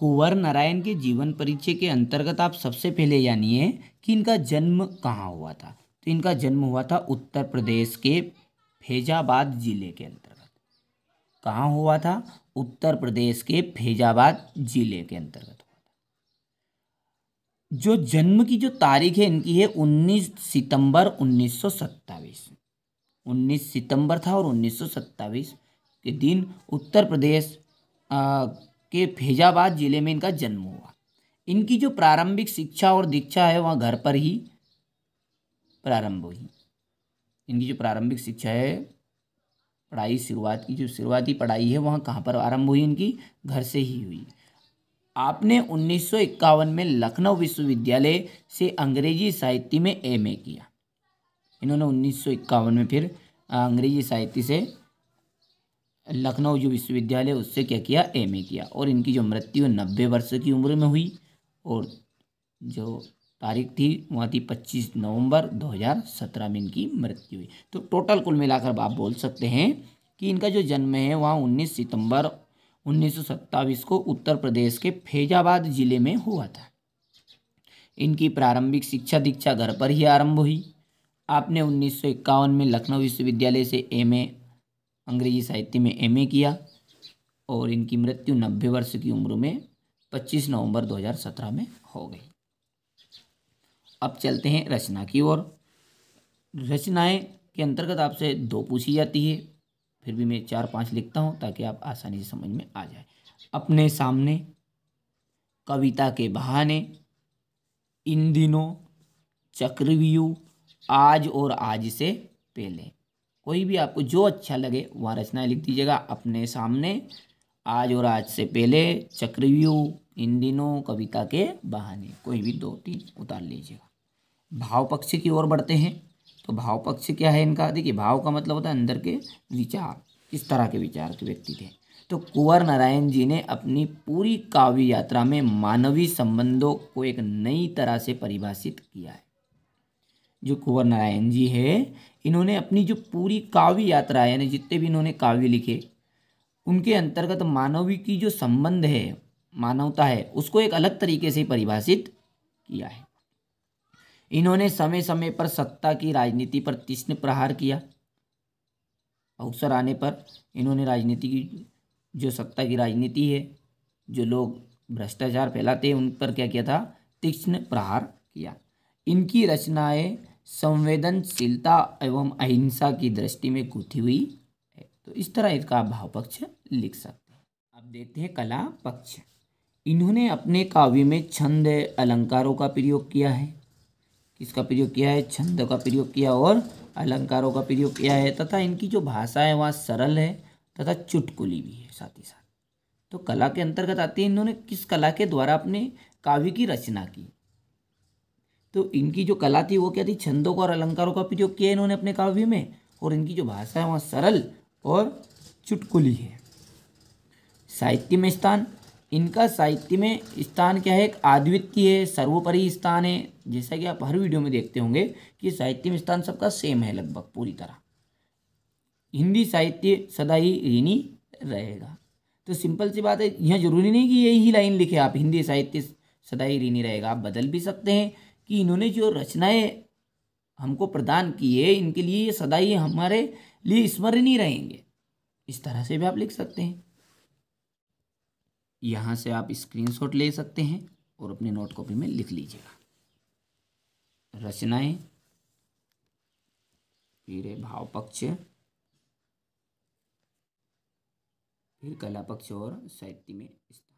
कुंवर नारायण के जीवन परिचय के अंतर्गत आप सबसे पहले जानिए कि इनका जन्म कहाँ हुआ था तो इनका जन्म हुआ था उत्तर प्रदेश के फैजाबाद जिले के अंतर्गत कहाँ हुआ था उत्तर प्रदेश के फैजाबाद जिले के अंतर्गत जो जन्म की जो तारीख है इनकी है 19 सितंबर सत्ताईस 19 सितंबर था और 1927 के दिन उत्तर प्रदेश के फैजाबाद ज़िले में इनका जन्म हुआ इनकी जो प्रारंभिक शिक्षा और दीक्षा है वह घर पर ही प्रारंभ हुई इनकी जो प्रारंभिक शिक्षा है पढ़ाई शुरुआत की जो शुरुआती पढ़ाई है वह कहाँ पर आरंभ हुई इनकी घर से ही हुई आपने उन्नीस में लखनऊ विश्वविद्यालय से अंग्रेजी साहित्य में एमए किया इन्होंने उन्नीस में फिर अंग्रेजी साहित्य से लखनऊ जो विश्वविद्यालय उससे क्या किया एम किया और इनकी जो मृत्यु नब्बे वर्ष की उम्र में हुई और जो तारीख थी वहाँ थी पच्चीस नवंबर 2017 में इनकी मृत्यु हुई तो टोटल कुल मिलाकर आप बोल सकते हैं कि इनका जो जन्म है वहाँ उन्नीस सितंबर उन्नीस को उत्तर प्रदेश के फैजाबाद जिले में हुआ था इनकी प्रारंभिक शिक्षा दीक्षा घर पर ही आरंभ हुई आपने उन्नीस में लखनऊ विश्वविद्यालय से एम अंग्रेजी साहित्य में एम किया और इनकी मृत्यु नब्बे वर्ष की उम्र में 25 नवंबर 2017 में हो गई अब चलते हैं रचना की ओर रचनाएं के अंतर्गत आपसे दो पूछी जाती है फिर भी मैं चार पांच लिखता हूं ताकि आप आसानी से समझ में आ जाए अपने सामने कविता के बहाने इन दिनों चक्रव्यूह आज और आज से पहले कोई भी आपको जो अच्छा लगे वहाँ रचना लिख दीजिएगा अपने सामने आज और आज से पहले चक्रव्यूह इन दिनों कविता के बहाने कोई भी दो तीन उतार लीजिएगा भाव पक्ष की ओर बढ़ते हैं तो भाव पक्ष क्या है इनका देखिए भाव का मतलब होता है अंदर के विचार किस तरह के विचार के व्यक्ति थे तो कुंवर नारायण जी ने अपनी पूरी काव्य यात्रा में मानवीय संबंधों को एक नई तरह से परिभाषित किया है जो कुंवर नारायण जी है इन्होंने अपनी जो पूरी काव्य यात्रा यानी जितने भी इन्होंने काव्य लिखे उनके अंतर्गत मानवी की जो संबंध है मानवता है उसको एक अलग तरीके से परिभाषित किया है इन्होंने समय समय पर सत्ता की राजनीति पर तीक्ष्ण प्रहार किया अवसर आने पर इन्होंने राजनीति की जो सत्ता की राजनीति है जो लोग भ्रष्टाचार फैलाते हैं उन पर क्या किया था तीक्ष्ण प्रहार किया इनकी रचनाएं संवेदनशीलता एवं अहिंसा की दृष्टि में गुथी हुई है तो इस तरह इसका भाव पक्ष लिख सकते हैं अब देखते हैं कला पक्ष इन्होंने अपने काव्य में छंद अलंकारों का प्रयोग किया है किसका प्रयोग किया है छंद का प्रयोग किया और अलंकारों का प्रयोग किया है तथा इनकी जो भाषा है वह सरल है तथा चुटकुली भी है साथ ही साथ तो कला के अंतर्गत आती है इन्होंने किस कला के द्वारा अपने काव्य की रचना की तो इनकी जो कला थी वो क्या थी छंदों का और अलंकारों का प्रयोग किया इन्होंने अपने काव्य में और इनकी जो भाषा है वह सरल और चुटकुली है साहित्य में स्थान इनका साहित्य में स्थान क्या है एक आद्वितीय है सर्वोपरि स्थान है जैसा कि आप हर वीडियो में देखते होंगे कि साहित्य में स्थान सबका सेम है लगभग पूरी तरह हिंदी साहित्य सदा ही ऋणी रहेगा तो सिंपल सी बात है यह जरूरी नहीं कि यही लाइन लिखे आप हिंदी साहित्य सदा ही ऋणी रहेगा आप बदल भी सकते हैं कि इन्होंने जो रचनाएं हमको प्रदान की है इनके लिए ये सदा ही हमारे लिए स्मरणीय रहेंगे इस तरह से भी आप लिख सकते हैं यहाँ से आप स्क्रीनशॉट ले सकते हैं और अपने नोट कॉपी में लिख लीजिएगा रचनाएं फिर भाव पक्ष फिर कला पक्ष और साहित्य में